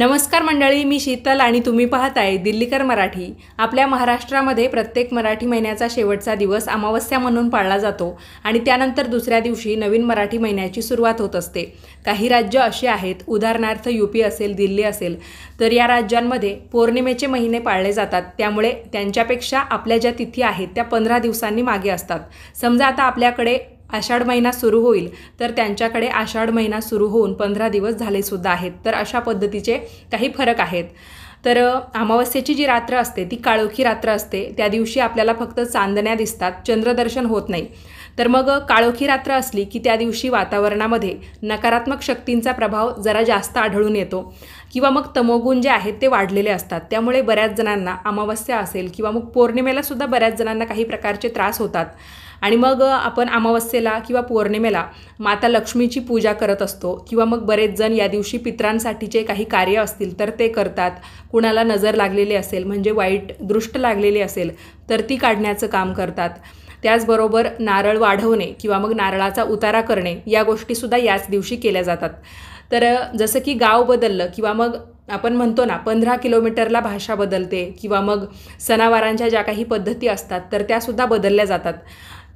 नमस्कार मंडळी मी शीतल आणि तुम्ही आहे दिल्लीकर मराठी आपल्या महाराष्ट्रामध्ये प्रत्येक मराठी महिन्याचा शेवटचा दिवस अमावस्या म्हणून पाळला जातो आणि त्यानंतर दुसऱ्या दिवशी नवीन मराठी महिन्याची सुरुवात होत असते काही राज्य अशी आहेत उदाहरणार्थ यूपी असेल दिल्ली असेल तर या राज्यांमध्ये पौर्णिमेचे महिने पाळले जातात त्यामुळे त्यांच्यापेक्षा आपल्या ज्या तिथी आहेत त्या पंधरा दिवसांनी मागे असतात समजा आता आपल्याकडे आषाढ महिना सुरू होईल तर त्यांच्याकडे आषाढ महिना सुरू होऊन पंधरा दिवस झालेसुद्धा आहेत तर अशा पद्धतीचे काही फरक आहेत तर अमावस्येची जी रात्र असते ती काळोखी रात्र असते त्या दिवशी आपल्याला फक्त चांदण्या दिसतात चंद्रदर्शन होत नाही तर मग काळोखी रात्र असली की त्या दिवशी वातावरणामध्ये नकारात्मक शक्तींचा प्रभाव जरा जास्त आढळून येतो किंवा मग तमोगुण जे आहेत ते वाढलेले असतात त्यामुळे बऱ्याच जणांना अमावस्या असेल किंवा मग पौर्णिमेलासुद्धा बऱ्याच जणांना काही प्रकारचे त्रास होतात आणि मग आपण अमावस्येला किंवा पौर्णिमेला माता लक्ष्मीची पूजा करत असतो किंवा मग बरेच जण या दिवशी पित्रांसाठीचे काही कार्य असतील तर ते करतात कुणाला नजर लागलेली असेल म्हणजे वाईट दृष्ट लागलेली असेल तर ती काढण्याचं काम करतात त्याचबरोबर नारळ वाढवणे किंवा मग नारळाचा उतारा करणे या गोष्टीसुद्धा याच दिवशी केल्या जातात तर जसं की गाव बदललं किंवा मग आपण म्हणतो ना पंधरा किलोमीटरला भाषा बदलते किंवा मग सणावारांच्या ज्या काही पद्धती असतात तर त्यासुद्धा बदलल्या जातात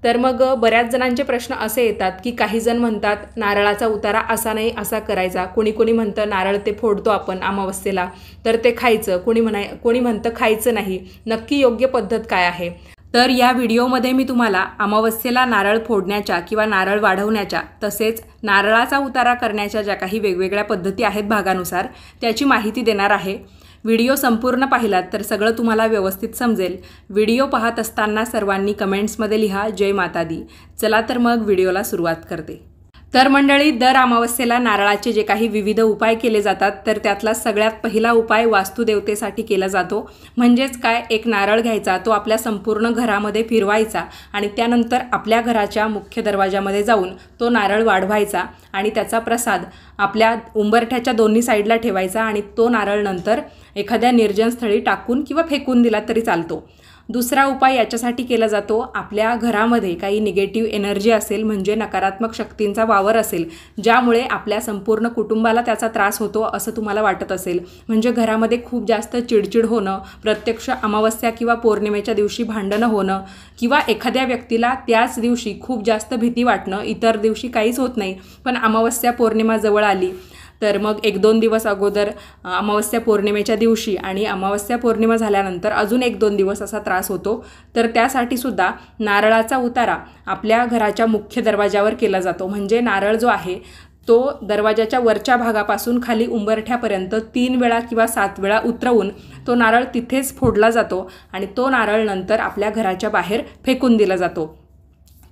तर मग बऱ्याच जणांचे प्रश्न असे येतात की काही जण म्हणतात नारळाचा उतारा असा नाही असा करायचा कोणी कोणी म्हणतं नारळ ते फोडतो आपण अमावस्येला तर ते खायचं कोणी म्हणाय कोणी म्हणतं खायचं नाही नक्की योग्य पद्धत काय आहे तर या व्हिडिओमध्ये मी तुम्हाला अमावस्येला नारळ फोडण्याच्या किंवा नारळ वाढवण्याच्या तसेच नारळाचा उतारा करण्याच्या ज्या काही वेगवेगळ्या पद्धती आहेत भागानुसार त्याची माहिती देणार आहे व्हिडिओ संपूर्ण पाहिलात तर सगळं तुम्हाला व्यवस्थित समजेल व्हिडिओ पाहत असताना सर्वांनी कमेंट्समध्ये लिहा जय माता दी चला तर मग व्हिडिओला सुरुवात करते तर मंडळी दर अमावस्येला नारळाचे जे काही विविध उपाय केले जातात तर त्यातला सगळ्यात पहिला उपाय वास्तुदेवतेसाठी केला जातो म्हणजेच काय एक नारळ घ्यायचा तो आपल्या संपूर्ण घरामध्ये फिरवायचा आणि त्यानंतर आपल्या घराच्या मुख्य दरवाजामध्ये जाऊन तो नारळ वाढवायचा आणि त्याचा प्रसाद आपल्या उंबरठ्याच्या दोन्ही साईडला ठेवायचा आणि तो नारळ नंतर एखाद्या निर्जनस्थळी टाकून किंवा फेकून दिला तरी चालतो दुसरा उपाय याच्यासाठी केला जातो आपल्या घरामध्ये काही निगेटिव्ह एनर्जी असेल म्हणजे नकारात्मक शक्तींचा वावर असेल ज्यामुळे आपल्या संपूर्ण कुटुंबाला त्याचा त्रास होतो असं तुम्हाला वाटत असेल म्हणजे घरामध्ये खूप जास्त चिडचिड होणं प्रत्यक्ष अमावस्या किंवा पौर्णिमेच्या दिवशी भांडणं होणं किंवा एखाद्या व्यक्तीला त्याच दिवशी खूप जास्त भीती वाटणं इतर दिवशी काहीच होत नाही पण अमावस्या पौर्णिमा जवळ आली तर मग एक दोन दिवस अगोदर अमावस्या पौर्णिमेच्या दिवशी आणि अमावस्या पौर्णिमा झाल्यानंतर अजून एक दोन दिवस असा त्रास होतो तर त्यासाठी सुद्धा नारळाचा उतारा आपल्या घराच्या मुख्य दरवाजावर केला जातो म्हणजे नारळ जो आहे तो दरवाजाच्या वरच्या भागापासून खाली उंबरठ्यापर्यंत तीन वेळा किंवा सात वेळा उतरवून तो नारळ तिथेच फोडला जातो आणि तो नारळ नंतर आपल्या घराच्या बाहेर फेकून दिला जातो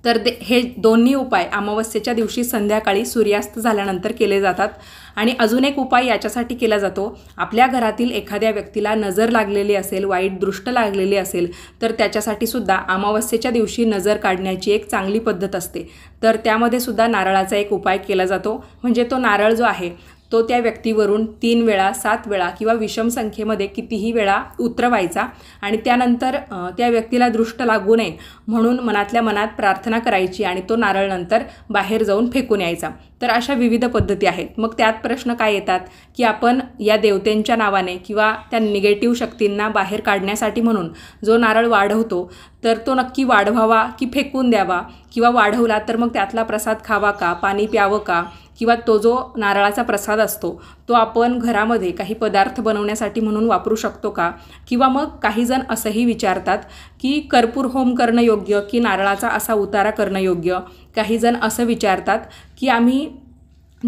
तर दे हे दोन्ही उपाय अमावस्येच्या दिवशी संध्याकाळी सूर्यास्त झाल्यानंतर केले जातात आणि अजून एक उपाय याच्यासाठी केला जातो आपल्या घरातील एखाद्या व्यक्तीला नजर लागलेली असेल वाईट दृष्ट लागलेली असेल तर त्याच्यासाठी सुद्धा अमावस्येच्या दिवशी नजर काढण्याची एक चांगली पद्धत असते तर त्यामध्ये सुद्धा नारळाचा एक उपाय केला जातो म्हणजे तो नारळ जो आहे तो त्या व्यक्तीवरून तीन वेळा सात वेळा किंवा विषम संख्येमध्ये कितीही वेळा उतरवायचा आणि त्यानंतर त्या व्यक्तीला दृष्ट लागू नये म्हणून मनातल्या मनात प्रार्थना करायची आणि तो नारळ नंतर बाहेर जाऊन फेकून यायचा तर अशा विविध पद्धती आहेत मग त्यात प्रश्न काय येतात की आपण या देवतेंच्या नावाने किंवा त्या निगेटिव्ह शक्तींना बाहेर काढण्यासाठी म्हणून जो नारळ वाढवतो तर तो नक्की वाढवावा की फेकून द्यावा किंवा वाढवला तर मग त्यातला प्रसाद खावा का पाणी प्यावं का किंवा तो जो नारळाचा प्रसाद असतो तो आपण घरामध्ये काही पदार्थ बनवण्यासाठी म्हणून वापरू शकतो का किंवा मग काहीजण असंही विचारतात की कर्पूर होम करणं योग्य की नारळाचा असा उतारा करणं योग्य काहीजण असं विचारतात की आम्ही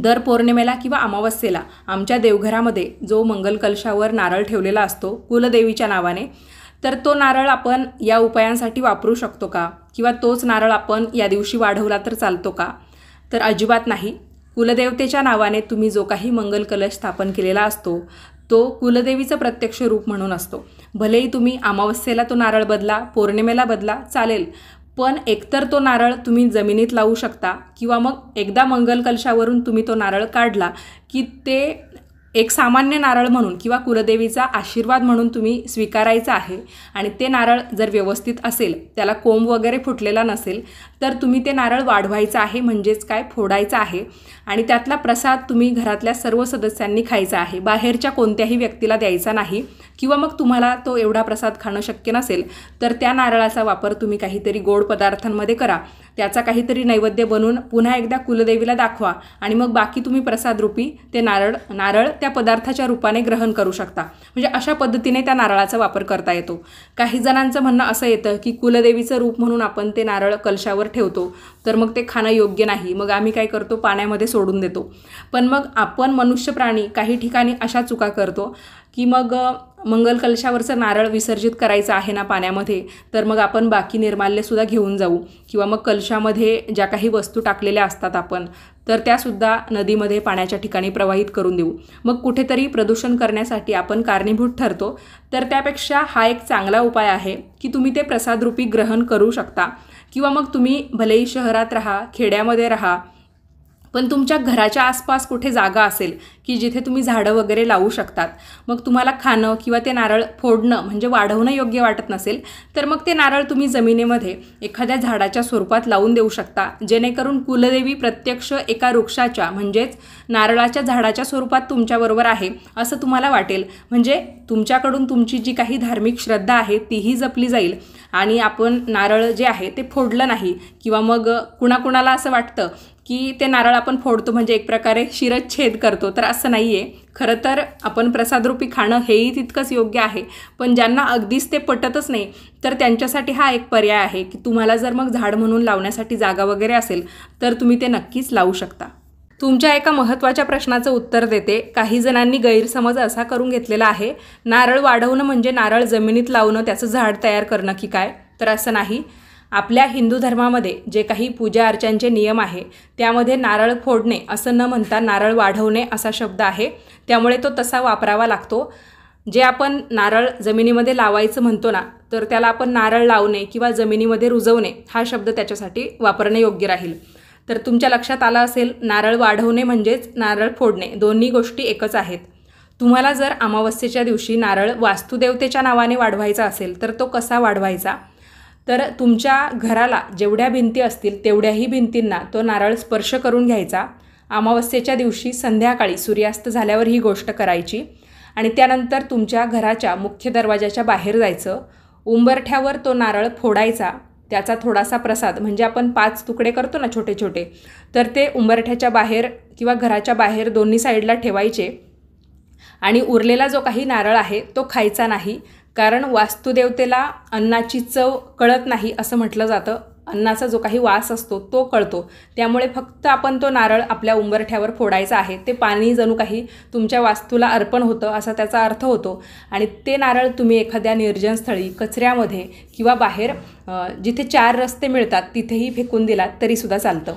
दर पौर्णिमेला किंवा अमावस्येला आमच्या देवघरामध्ये जो मंगलकलशावर नारळ ठेवलेला असतो कुलदेवीच्या नावाने तर तो नारळ आपण या उपायांसाठी वापरू शकतो का किंवा तोच नारळ आपण या दिवशी वाढवला तर चालतो का तर अजिबात नाही कुलदेवतेच्या नावाने तुम्ही जो काही मंगल कलश स्थापन केलेला असतो तो कुलदेवीचं प्रत्यक्ष रूप म्हणून असतो भलेही तुम्ही अमावस्येला तो नारळ बदला पौर्णिमेला बदला चालेल पण एकतर तो नारळ तुम्ही जमिनीत लावू शकता किंवा मग एकदा मंगल कलशावरून तुम्ही तो नारळ काढला की ते एक सामान्य नारळ म्हणून किंवा कुलदेवीचा आशीर्वाद म्हणून तुम्ही स्वीकारायचा आहे आणि ते नारळ जर व्यवस्थित असेल त्याला कोंब वगैरे फुटलेला नसेल तर तुम्ही ते नारळ वाढवायचं आहे म्हणजेच काय फोडायचं आहे आणि त्यातला प्रसाद तुम्ही घरातल्या सर्व सदस्यांनी खायचा आहे बाहेरच्या कोणत्याही व्यक्तीला द्यायचा नाही किंवा मग तुम्हाला तो एवढा प्रसाद खाणं शक्य नसेल तर त्या नारळाचा वापर तुम्ही काहीतरी गोड पदार्थांमध्ये करा त्याचा काहीतरी नैवेद्य बनून पुन्हा एकदा कुलदेवीला दाखवा आणि मग बाकी तुम्ही प्रसादरूपी ते नारळ नारळ त्या पदार्थाच्या रूपाने ग्रहण करू शकता म्हणजे अशा पद्धतीने त्या नारळाचा वापर करता येतो काही जणांचं म्हणणं असं येतं की कुलदेवीचं रूप म्हणून आपण ते नारळ कलशावर ठेवतो तर मग ते खाणं योग्य नाही मग आम्ही काय करतो पाण्यामध्ये सोडून देतो पण मग आपण मनुष्य प्राणी काही ठिकाणी अशा चुका करतो की मग मंगल कलशावरचं नारळ विसर्जित करायचं आहे ना पाण्यामध्ये तर मग आपण बाकी निर्माल्यसुद्धा घेऊन जाऊ किंवा मग कलशामध्ये ज्या काही वस्तू टाकलेल्या असतात आपण तर त्यासुद्धा नदीमध्ये पाण्याच्या ठिकाणी प्रवाहित करून देऊ मग कुठेतरी प्रदूषण करण्यासाठी आपण कारणीभूत ठरतो तर त्यापेक्षा हा एक चांगला उपाय आहे की तुम्ही ते प्रसादरूपी ग्रहण करू शकता किंवा मग तुम्ही भलेही शहरात राहा खेड्यामध्ये राहा पण तुमच्या घराच्या आसपास कुठे जागा असेल की जिथे तुम्ही झाडं वगैरे लावू शकतात मग तुम्हाला खाणं किंवा ते नारळ फोडणं म्हणजे वाढवणं योग्य वाटत नसेल तर मग ते नारळ तुम्ही जमिनीमध्ये एखाद्या झाडाच्या स्वरूपात लावून देऊ शकता जेणेकरून कुलदेवी प्रत्यक्ष एका वृक्षाच्या म्हणजेच नारळाच्या झाडाच्या स्वरूपात तुमच्याबरोबर आहे असं तुम्हाला वाटेल म्हणजे तुमच्याकडून तुमची जी काही धार्मिक श्रद्धा आहे तीही जपली जाईल आणि आपण नारळ जे आहे ते फोडलं नाही किंवा मग कुणाकुणाला असं वाटतं की ते नारळ आपण फोडतो म्हणजे एक प्रकारे शिरच्छेद करतो तर असं नाही आहे खरं तर आपण प्रसादरूपी खाणं हेही तितकंच योग्य आहे पण ज्यांना अगदीच ते पटतच नाही तर त्यांच्यासाठी हा एक पर्याय आहे की तुम्हाला जर मग झाड म्हणून लावण्यासाठी जागा वगैरे असेल तर तुम्ही ते नक्कीच लावू शकता तुमच्या एका महत्त्वाच्या प्रश्नाचं उत्तर देते काही जणांनी गैरसमज असा करून घेतलेला आहे नारळ वाढवणं म्हणजे नारळ जमिनीत लावणं त्याचं झाड तयार करणं की काय तर असं नाही आपल्या हिंदू धर्मामध्ये जे काही पूजा अर्चांचे नियम आहे त्यामध्ये नारळ फोडणे असं न म्हणता नारळ वाढवणे असा शब्द आहे त्यामुळे तो तसा वापरावा लागतो जे आपण नारळ जमिनीमध्ये लावायचं म्हणतो ना तर त्याला आपण नारळ लावणे किंवा जमिनीमध्ये रुजवणे हा शब्द त्याच्यासाठी वापरणे योग्य राहील तर तुमच्या लक्षात आलं असेल नारळ वाढवणे म्हणजेच नारळ फोडणे दोन्ही गोष्टी एकच आहेत तुम्हाला जर अमावस्येच्या दिवशी नारळ वास्तुदेवतेच्या नावाने वाढवायचा असेल तर तो कसा वाढवायचा तर तुमच्या घराला जेवढ्या भिंती असतील तेवढ्याही भिंतींना तो नारळ स्पर्श करून घ्यायचा अमावस्येच्या दिवशी संध्याकाळी सूर्यास्त झाल्यावर ही गोष्ट करायची आणि त्यानंतर तुमच्या घराच्या मुख्य दरवाजाच्या बाहेर जायचं उंबरठ्यावर तो नारळ फोडायचा त्याचा थोडासा प्रसाद म्हणजे आपण पाच तुकडे करतो ना छोटे छोटे तर ते उंबरठ्याच्या बाहेर किंवा घराच्या बाहेर दोन्ही साईडला ठेवायचे आणि उरलेला जो काही नारळ आहे तो खायचा नाही कारण वास्तुदेवतेला अन्नाची चव कळत नाही असं म्हटलं जातं अन्नाचा जो काही वास असतो तो कळतो त्यामुळे फक्त आपण तो नारळ आपल्या उंबरठ्यावर फोडायचा आहे ते पाणी जणू काही तुमच्या वास्तूला अर्पण होतं असा त्याचा अर्थ होतो आणि ते नारळ तुम्ही एखाद्या निर्जन स्थळी कचऱ्यामध्ये किंवा बाहेर जिथे चार रस्ते मिळतात तिथेही फेकून दिलात तरीसुद्धा चालतं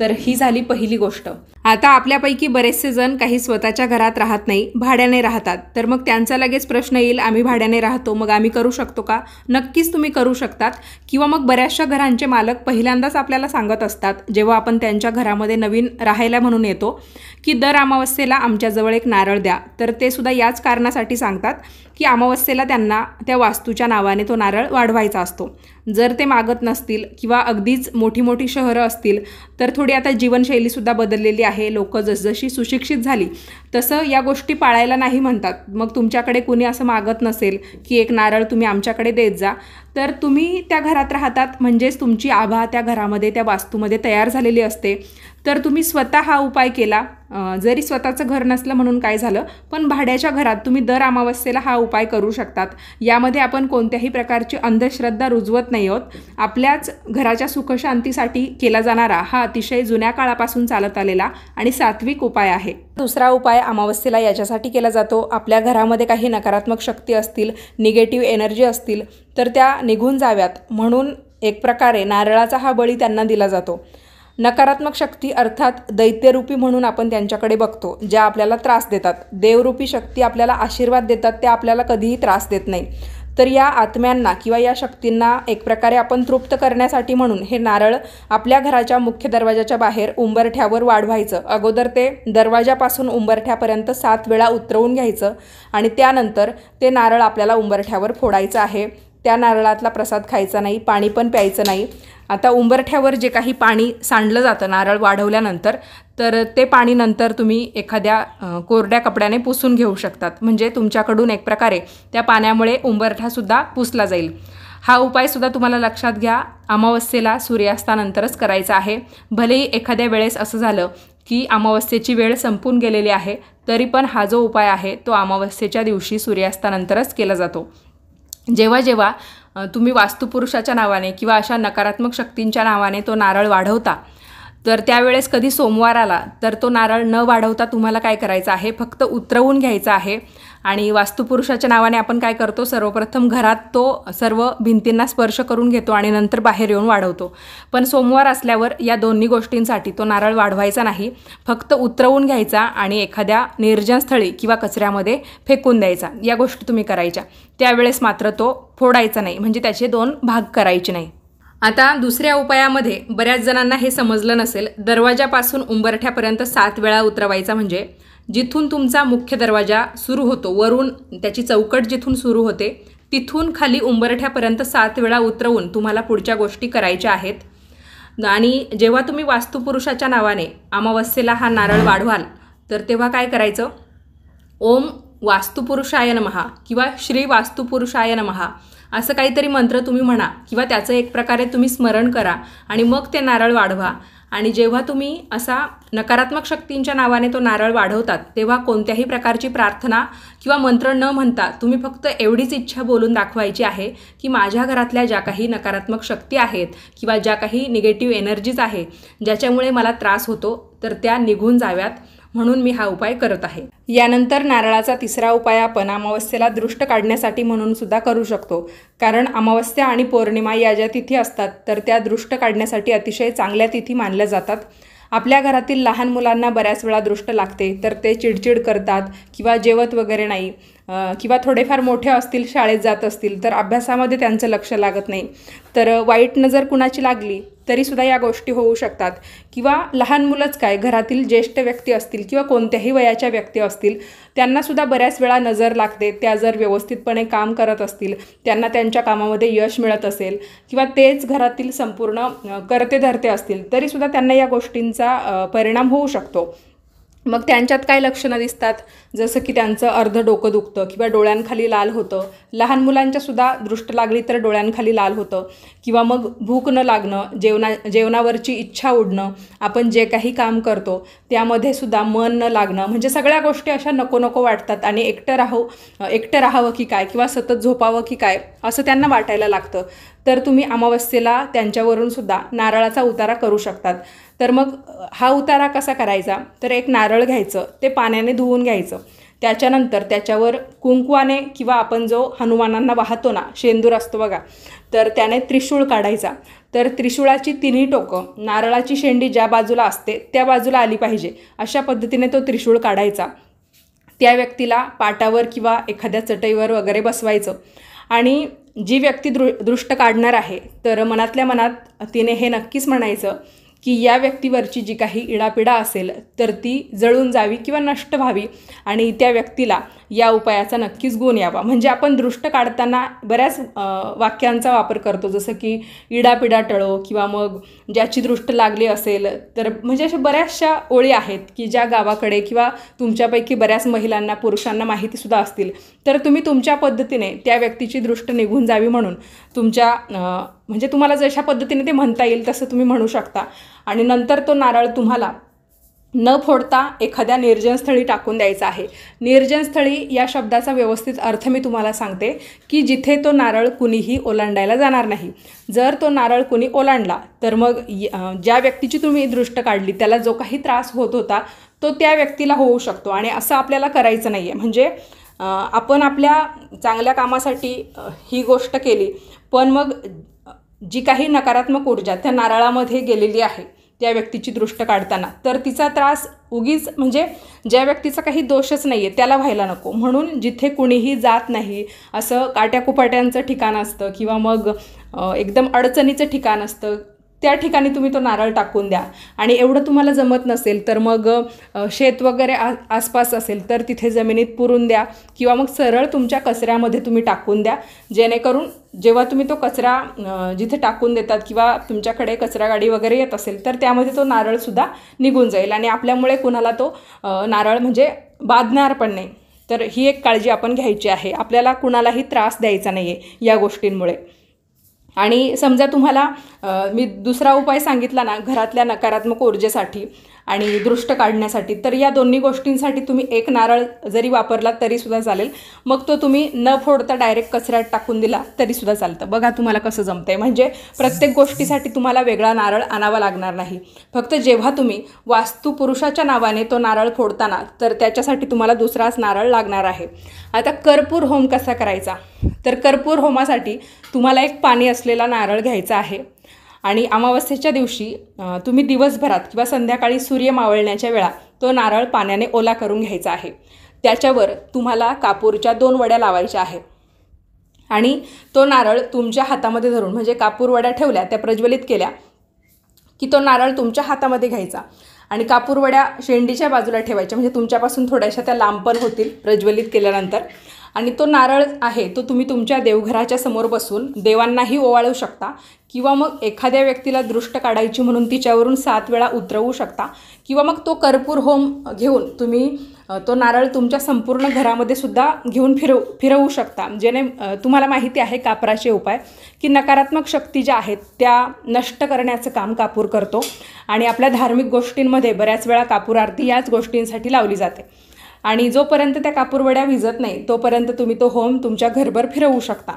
तर ही झाली पहिली गोष्ट आता आपल्यापैकी बरेचसे जण काही स्वतःच्या घरात राहत नाही भाड्याने राहतात तर मग त्यांचा लगेच प्रश्न येईल आम्ही भाड्याने राहतो मग आम्ही करू शकतो का नक्कीच तुम्ही करू शकतात किंवा मग बऱ्याचशा घरांचे मालक पहिल्यांदाच आपल्याला सांगत असतात जेव्हा आपण त्यांच्या घरामध्ये नवीन राहायला म्हणून येतो की दर अमावस्येला आमच्याजवळ एक नारळ द्या तर ते सुद्धा याच कारणासाठी सांगतात की अमावस्येला त्यांना त्या वास्तूच्या नावाने तो नारळ वाढवायचा असतो जर ते मागत नसतील किंवा अगदीच मोठी मोठी शहरं असतील तर थोडी आता जीवनशैलीसुद्धा बदललेली आहे आहे लोक जसजशी सुशिक्षित झाली तसं या गोष्टी पाळायला नाही म्हणतात मग तुमच्याकडे कुणी असं मागत नसेल की एक नारळ तुम्ही आमच्याकडे देत जा तर तुम्ही त्या घरात राहतात म्हणजेच तुमची आभा त्या घरामध्ये त्या वास्तूमध्ये तयार झालेली असते तर तुम्ही स्वतः हा उपाय केला जरी स्वतःचं घर नसलं म्हणून काय झालं पण भाड्याच्या घरात तुम्ही दर अमावस्येला हा उपाय करू शकतात यामध्ये आपण कोणत्याही प्रकारची अंधश्रद्धा रुजवत नाही आहोत आपल्याच घराच्या सुखशांतीसाठी केला जाणारा हा अतिशय जुन्या काळापासून चालत आलेला आणि सात्विक उपाय आहे दुसरा उपाय अमावस्येला याच्यासाठी केला जातो आपल्या घरामध्ये काही नकारात्मक शक्ती असतील निगेटिव्ह एनर्जी असतील तर त्या निघून जाव्यात म्हणून एक प्रकारे नारळाचा हा बळी त्यांना दिला जातो नकारात्मक शक्ती अर्थात दैत्यरूपी म्हणून आपण त्यांच्याकडे बघतो ज्या आपल्याला त्रास देतात देवरूपी शक्ती आपल्याला आशीर्वाद देतात त्या आपल्याला कधीही त्रास देत नाही तर या आत्म्यांना किंवा या शक्तींना एक प्रकारे आपण तृप्त करण्यासाठी म्हणून हे नारळ आपल्या घराच्या मुख्य दरवाजाच्या बाहेर उंबरठ्यावर वाढवायचं अगोदर ते दरवाजापासून उंबरठ्यापर्यंत सात वेळा उतरवून घ्यायचं आणि त्यानंतर ते नारळ आपल्याला उंबरठ्यावर फोडायचं आहे त्या नारळातला प्रसाद खायचा नाही पाणी पण प्यायचं नाही आता उंबरठ्यावर जे काही पाणी सांडलं जातं नारळ वाढवल्यानंतर तर ते पाणी नंतर तुम्ही एखाद्या कोरड्या कपड्याने पुसून घेऊ शकतात म्हणजे तुमच्याकडून एक प्रकारे त्या पाण्यामुळे उंबरठासुद्धा पुसला जाईल हा उपायसुद्धा तुम्हाला लक्षात घ्या अमावस्येला सूर्यास्तानंतरच करायचा आहे भलेही एखाद्या वेळेस असं झालं की अमावस्येची वेळ संपून गेलेली आहे तरी पण हा जो उपाय आहे तो अमावस्येच्या दिवशी सूर्यास्तानंतरच केला जातो जेव्हा जेव्हा तुम्ही वास्तुपुरुषाच्या नावाने किंवा अशा नकारात्मक शक्तींच्या नावाने तो नारळ वाढवता तर त्यावेळेस कधी सोमवार आला तर तो नारळ न वाढवता तुम्हाला काय करायचं आहे फक्त उतरवून घ्यायचं आहे आणि वास्तुपुरुषाच्या नावाने आपण काय करतो सर्वप्रथम घरात तो सर्व भिंतींना स्पर्श करून घेतो आणि नंतर बाहेर येऊन वाढवतो पण सोमवार असल्यावर या दोन्ही गोष्टींसाठी तो नारळ वाढवायचा नाही फक्त उतरवून घ्यायचा आणि एखाद्या निर्जनस्थळी किंवा कचऱ्यामध्ये फेकून द्यायचा या गोष्टी तुम्ही करायच्या त्यावेळेस मात्र तो फोडायचा नाही म्हणजे त्याचे दोन भाग करायचे नाही आता दुसऱ्या उपायामध्ये बऱ्याच जणांना हे समजलं नसेल दरवाजापासून उंबरठ्यापर्यंत सात वेळा उतरवायचा म्हणजे जिथून तुमचा मुख्य दरवाजा सुरू होतो वरून त्याची चौकट जिथून सुरू होते तिथून खाली उंबरठ्यापर्यंत सात वेळा उतरवून तुम्हाला पुढच्या गोष्टी करायच्या आहेत आणि जेव्हा तुम्ही वास्तुपुरुषाच्या नावाने अमावस्येला हा नारळ वाढवाल तर तेव्हा काय करायचं ओम वास्तुपुरुषाय महा किंवा श्री वास्तुपुरुषाय महा असं काहीतरी मंत्र तुम्ही म्हणा किंवा त्याचं एक प्रकारे तुम्ही स्मरण करा आणि मग ते नारळ वाढवा आणि जेव्हा तुम्ही असा नकारात्मक शक्तींच्या नावाने तो नारळ वाढवतात तेव्हा कोणत्याही प्रकारची प्रार्थना किंवा मंत्र न म्हणता तुम्ही फक्त एवढीच इच्छा बोलून दाखवायची आहे की माझ्या घरातल्या ज्या काही नकारात्मक शक्ती आहेत किंवा ज्या काही निगेटिव्ह एनर्जीज आहे ज्याच्यामुळे मला त्रास होतो तर त्या निघून जाव्यात म्हणून मी हा उपाय करत आहे यानंतर नारळाचा तिसरा उपाय आपण अमावस्येला दृष्ट काढण्यासाठी म्हणून सुद्धा करू शकतो कारण अमावस्या आणि पौर्णिमा या ज्या तिथी असतात तर त्या दृष्ट काढण्यासाठी अतिशय चांगल्या तिथी मानल्या जातात आपल्या घरातील लहान मुलांना बऱ्याच वेळा दृष्ट लागते तर ते चिडचिड करतात किंवा जेवत वगैरे नाही किंवा थोडेफार मोठे असतील शाळेत जात असतील तर अभ्यासामध्ये त्यांचं लक्ष लागत नाही तर वाईट नजर कुणाची लागली तरीसुद्धा या गोष्टी होऊ शकतात किंवा लहान मुलंच काय घरातील ज्येष्ठ व्यक्ती असतील किंवा कोणत्याही वयाच्या व्यक्ती असतील त्यांनासुद्धा बऱ्याच वेळा नजर लागते त्या जर व्यवस्थितपणे काम करत असतील त्यांना त्यांच्या कामामध्ये यश मिळत असेल किंवा तेच घरातील संपूर्ण करते धरते असतील तरीसुद्धा त्यांना या गोष्टींचा परिणाम होऊ शकतो मग त्यांच्यात काय लक्षणं दिसतात जसं की त्यांचं अर्ध डोकं दुखतं किंवा डोळ्यांखाली लाल होतं लहान मुलांच्यासुद्धा दृष्ट लागली तर डोळ्यांखाली लाल होतं किंवा मग भूक न लागणं जेवणा जेवणावरची इच्छा उडणं आपण जे काही काम करतो त्यामध्ये सुद्धा मन न लागणं म्हणजे सगळ्या गोष्टी अशा नको नको वाटतात आणि एकटं राहू एकटं राहावं की काय किंवा सतत झोपावं की काय असं त्यांना वाटायला लागतं तर तुम्ही अमावस्येला त्यांच्यावरून सुद्धा नारळाचा उतारा करू शकतात तर मग हा उतारा कसा करायचा तर एक नारळ घ्यायचं ते पाण्याने धुवून घ्यायचं त्याच्यानंतर त्याच्यावर कुंकवाने किंवा आपण जो हनुमानांना वाहतो ना शेंदूर असतो बघा तर त्याने त्रिशूळ काढायचा तर त्रिशूळाची तिन्ही टोकं नारळाची शेंडी ज्या बाजूला असते त्या बाजूला आली पाहिजे अशा पद्धतीने तो त्रिशूळ काढायचा त्या व्यक्तीला पाटावर किंवा एखाद्या चटईवर वगैरे बसवायचं आणि जी व्यक्ती दृ दृष्ट काढणार आहे तर मनातल्या मनात तिने हे नक्कीच म्हणायचं की या व्यक्तीवरची जी काही इडापिडा असेल तर ती जळून जावी किंवा नष्ट व्हावी आणि त्या व्यक्तीला या उपायाचा नक्कीच गुण यावा म्हणजे आपण दृष्ट काढताना बऱ्याच वाक्यांचा वापर करतो जसं की इडापिडा टळो किंवा मग ज्याची दृष्ट लागली असेल तर म्हणजे अशा बऱ्याचशा ओळी आहेत की ज्या गावाकडे किंवा तुमच्यापैकी बऱ्याच महिलांना पुरुषांना माहितीसुद्धा असतील तर तुम्ही तुमच्या पद्धतीने त्या व्यक्तीची दृष्ट निघून जावी म्हणून तुमच्या म्हणजे तुम्हाला जशा पद्धतीने ते म्हणता येईल तसं तुम्ही म्हणू शकता आणि नंतर तो नारळ तुम्हाला न फोडता एखाद्या निर्जनस्थळी टाकून द्यायचा आहे निर्जनस्थळी या शब्दाचा व्यवस्थित अर्थ मी तुम्हाला सांगते की जिथे तो नारळ कुणीही ओलांडायला जाणार नाही जर तो नारळ कुणी ओलांडला तर मग ज्या व्यक्तीची तुम्ही दृष्ट काढली त्याला जो काही त्रास होत होता तो त्या व्यक्तीला होऊ शकतो आणि असं आपल्याला करायचं नाही आहे म्हणजे आपण आपल्या चांगल्या कामासाठी ही गोष्ट केली पण मग जी काही नकारात्मक ऊर्जा त्या नारळामध्ये गेलेली आहे त्या व्यक्तीची दृष्ट काढताना तर तिचा त्रास उगीच म्हणजे ज्या व्यक्तीचा काही दोषच नाही आहे त्याला व्हायला नको म्हणून जिथे कुणीही जात नाही असं काट्याकुपाट्यांचं ठिकाण असतं किंवा मग एकदम अडचणीचं ठिकाण असतं त्या ठिकाणी तुम्ही तो नारळ टाकून द्या आणि एवढं तुम्हाला जमत नसेल तर मग शेत वगैरे आ आसपास असेल तर तिथे जमिनीत पुरून द्या किंवा मग सरळ तुमच्या कचऱ्यामध्ये तुम्ही टाकून द्या जेणेकरून जेव्हा तुम्ही तो कचरा जिथे टाकून देतात किंवा तुमच्याकडे कचरा गाडी वगैरे येत असेल तर त्यामध्ये तो नारळसुद्धा निघून जाईल आणि आपल्यामुळे कुणाला तो नारळ म्हणजे बाधणार पण नाही तर ही एक काळजी आपण घ्यायची आहे आपल्याला कुणालाही त्रास द्यायचा नाही आहे या गोष्टींमुळे आणि समजा तुम्हाला मी दुसरा उपाय सांगितला ना घरातल्या नकारात्मक ऊर्जेसाठी आणि दृष्ट काढण्यासाठी तर या दोन्ही गोष्टींसाठी तुम्ही एक नारळ जरी वापरला तरीसुद्धा चालेल मग तो तुम्ही न फोडता डायरेक्ट कचऱ्यात टाकून दिला तरीसुद्धा चालतं बघा तुम्हाला कसं आहे म्हणजे प्रत्येक गोष्टीसाठी तुम्हाला वेगळा नारळ आणावा लागणार नाही फक्त जेव्हा तुम्ही वास्तुपुरुषाच्या नावाने तो नारळ फोडताना तर त्याच्यासाठी तुम्हाला दुसराच नारळ लागणार आहे आता कर्पूर होम कसा करायचा तर कर्पूर होमासाठी तुम्हाला एक पाणी असलेला नारळ घ्यायचा आहे आणि अमावस्येच्या दिवशी तुम्ही दिवसभरात किंवा संध्याकाळी सूर्य मावळण्याच्या वेळा तो नारळ पाण्याने ओला करून घ्यायचा आहे त्याच्यावर तुम्हाला कापूरच्या दोन वड्या लावायच्या आहे आणि तो नारळ तुमच्या हातामध्ये धरून म्हणजे कापूर वड्या ठेवल्या त्या प्रज्वलित केल्या की तो नारळ तुमच्या हातामध्ये घ्यायचा आणि कापूरवड्या शेंडीच्या बाजूला ठेवायच्या म्हणजे तुमच्यापासून थोड्याशा त्या लांब पण होतील प्रज्वलित केल्यानंतर आणि तो नारळ आहे तो तुम्ही तुमच्या देवघराच्या समोर बसून देवांनाही ओवाळू शकता किंवा मग एखाद्या व्यक्तीला दृष्ट काढायची म्हणून तिच्यावरून सात वेळा उतरवू शकता किंवा मग तो कर्पूर होम घेऊन तुम्ही तो नारळ तुमच्या संपूर्ण घरामध्ये सुद्धा घेऊन फिरव फिरवू शकता जेणे तुम्हाला माहिती आहे कापराचे उपाय की नकारात्मक शक्ती ज्या आहेत त्या नष्ट करण्याचं काम कापूर करतो आणि आपल्या धार्मिक गोष्टींमध्ये बऱ्याच वेळा कापूर आरती याच गोष्टींसाठी लावली जाते आणि जोपर्यंत त्या कापूरवड्या विजत नाही तोपर्यंत तुम्ही तो होम तुमच्या घरभर फिरवू शकता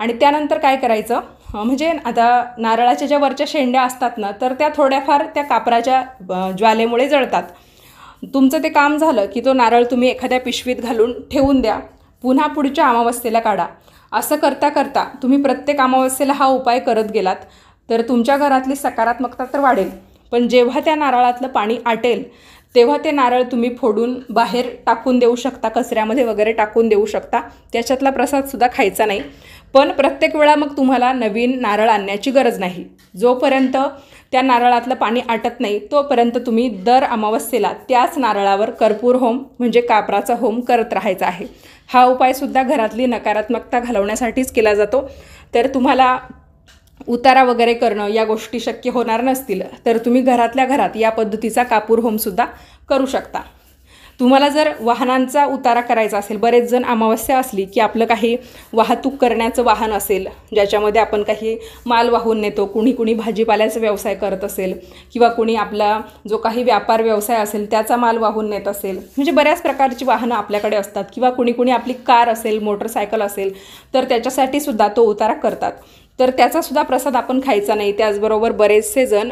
आणि त्यानंतर काय करायचं म्हणजे आता नारळाच्या ज्या वरच्या शेंड्या असतात ना तर त्या थोड्याफार त्या कापराच्या ज्वालेमुळे जळतात तुमचं ते काम झालं की तो नारळ तुम्ही एखाद्या पिशवीत घालून ठेवून द्या पुन्हा पुढच्या अमावस्येला काढा असं करता करता तुम्ही प्रत्येक अमावस्येला हा उपाय करत गेलात तर तुमच्या घरातली सकारात्मकता तर वाढेल पण जेव्हा त्या नारळातलं पाणी आटेल तेव्हा ते नारळ तुम्ही फोडून बाहेर टाकून देऊ शकता कचऱ्यामध्ये वगैरे टाकून देऊ शकता त्याच्यातला प्रसादसुद्धा खायचा नाही पण प्रत्येक वेळा मग तुम्हाला नवीन नारळ आणण्याची गरज नाही जोपर्यंत त्या नारळातलं पाणी आटत नाही तोपर्यंत तुम्ही दर अमावस्येला त्याच नारळावर कर्पूर होम म्हणजे कापराचा होम करत राहायचा आहे हा उपायसुद्धा घरातली नकारात्मकता घालवण्यासाठीच केला जातो तर तुम्हाला उतारा वगैरे करणं या गोष्टी शक्य होणार नसतील तर तुम्ही घरातल्या घरात या पद्धतीचा कापूर होमसुद्धा करू शकता तुम्हाला जर वाहनांचा उतारा करायचा असेल बरेच जण अमावस्या असली की आपलं काही वाहतूक करण्याचं वाहन असेल ज्याच्यामध्ये आपण काही माल वाहून नेतो कुणी कुणी भाजीपाल्याचा व्यवसाय करत असेल किंवा कुणी आपला जो काही व्यापार व्यवसाय असेल त्याचा माल वाहून नेत असेल म्हणजे बऱ्याच प्रकारची वाहनं आपल्याकडे असतात किंवा कुणी कुणी आपली कार असेल मोटरसायकल असेल तर त्याच्यासाठी सुद्धा तो उतारा करतात तर त्याचासुद्धा प्रसाद आपण खायचा नाही त्याचबरोबर बरेचसे जण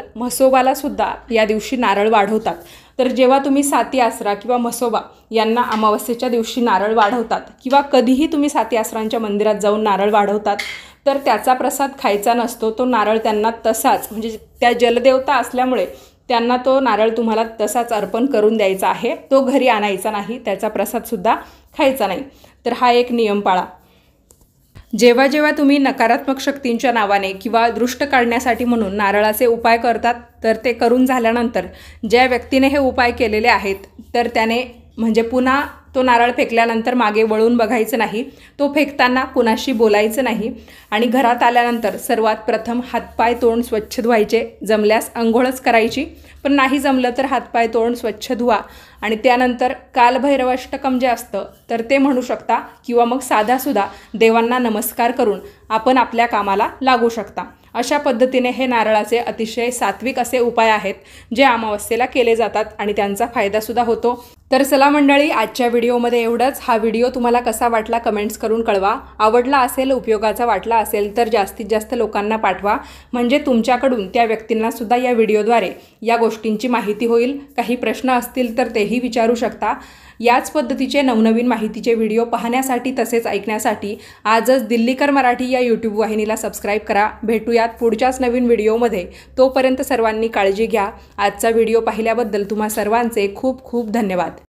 सुद्धा या दिवशी नारळ वाढवतात तर जेव्हा तुम्ही साती आसरा किंवा म्हसोबा यांना अमावस्येच्या दिवशी नारळ वाढवतात किंवा कधीही तुम्ही साती आसरांच्या मंदिरात जाऊन नारळ वाढवतात तर त्याचा प्रसाद खायचा नसतो तो नारळ त्यांना तसाच म्हणजे त्या जलदेवता असल्यामुळे त्यांना तो नारळ तुम्हाला तसाच अर्पण करून द्यायचा आहे तो घरी आणायचा नाही त्याचा प्रसादसुद्धा खायचा नाही तर हा एक नियम पाळा जेव्हा जेव्हा तुम्ही नकारात्मक शक्तींच्या नावाने किंवा दृष्ट काढण्यासाठी म्हणून नारळाचे उपाय करतात तर ते करून झाल्यानंतर ज्या व्यक्तीने हे उपाय केलेले आहेत तर त्याने म्हणजे पुन्हा तो नारळ फेकल्यानंतर मागे वळून बघायचं नाही तो फेकताना कुणाशी बोलायचं नाही आणि घरात आल्यानंतर सर्वात प्रथम हातपाय तोंड स्वच्छ धुवायचे जमल्यास आंघोळच करायची पण नाही जमलं तर हातपाय तोंड स्वच्छ धुवा आणि त्यानंतर कालभैरवाष्टकम जे असतं तर ते म्हणू शकता किंवा मग साधासुद्धा देवांना नमस्कार करून आपण आपल्या कामाला लागू शकता अशा पद्धतीने हे नारळाचे अतिशय सात्विक असे उपाय आहेत जे अमावस्येला केले जातात आणि त्यांचा फायदासुद्धा होतो तर चला मंडळी आजच्या व्हिडिओमध्ये एवढंच हा व्हिडिओ तुम्हाला कसा वाटला कमेंट्स करून कळवा आवडला असेल उपयोगाचा वाटला असेल तर जास्तीत जास्त लोकांना पाठवा म्हणजे तुमच्याकडून त्या व्यक्तींनासुद्धा या व्हिडिओद्वारे या गोष्टींची माहिती होईल काही प्रश्न असतील तर तेही विचारू शकता याच पद्धतीचे नवनवीन माहितीचे व्हिडिओ पाहण्यासाठी तसेच ऐकण्यासाठी आजच दिल्लीकर मराठी या यूट्यूब वाहिनीला सबस्क्राईब करा भेटूयात पुढच्याच नवीन व्हिडिओमध्ये तोपर्यंत सर्वांनी काळजी घ्या आजचा व्हिडिओ पाहिल्याबद्दल तुम्हा सर्वांचे खूप खूप धन्यवाद